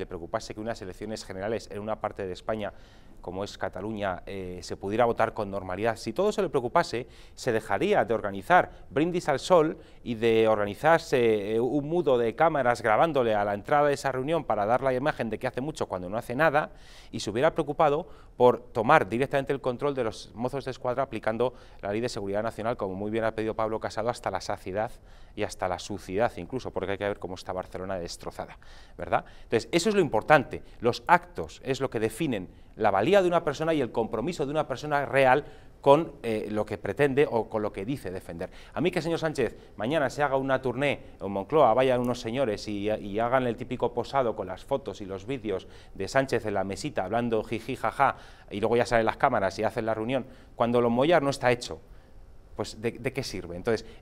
le preocupase que unas elecciones generales en una parte de España como es Cataluña, eh, se pudiera votar con normalidad. Si todo se le preocupase, se dejaría de organizar brindis al sol y de organizarse eh, un mudo de cámaras grabándole a la entrada de esa reunión para dar la imagen de que hace mucho cuando no hace nada y se hubiera preocupado por tomar directamente el control de los mozos de escuadra aplicando la ley de seguridad nacional, como muy bien ha pedido Pablo Casado, hasta la saciedad y hasta la suciedad incluso, porque hay que ver cómo está Barcelona destrozada, ¿verdad? Entonces, eso es lo importante, los actos es lo que definen la valía de una persona y el compromiso de una persona real con eh, lo que pretende o con lo que dice defender. A mí que señor Sánchez mañana se haga una tournée en Moncloa, vayan unos señores y, hagan el típico posado con las fotos y los vídeos de Sánchez en la mesita hablando jiji jaja y luego ya salen las cámaras y hacen la reunión, cuando lo mollar no está hecho, pues de, de qué sirve. Entonces,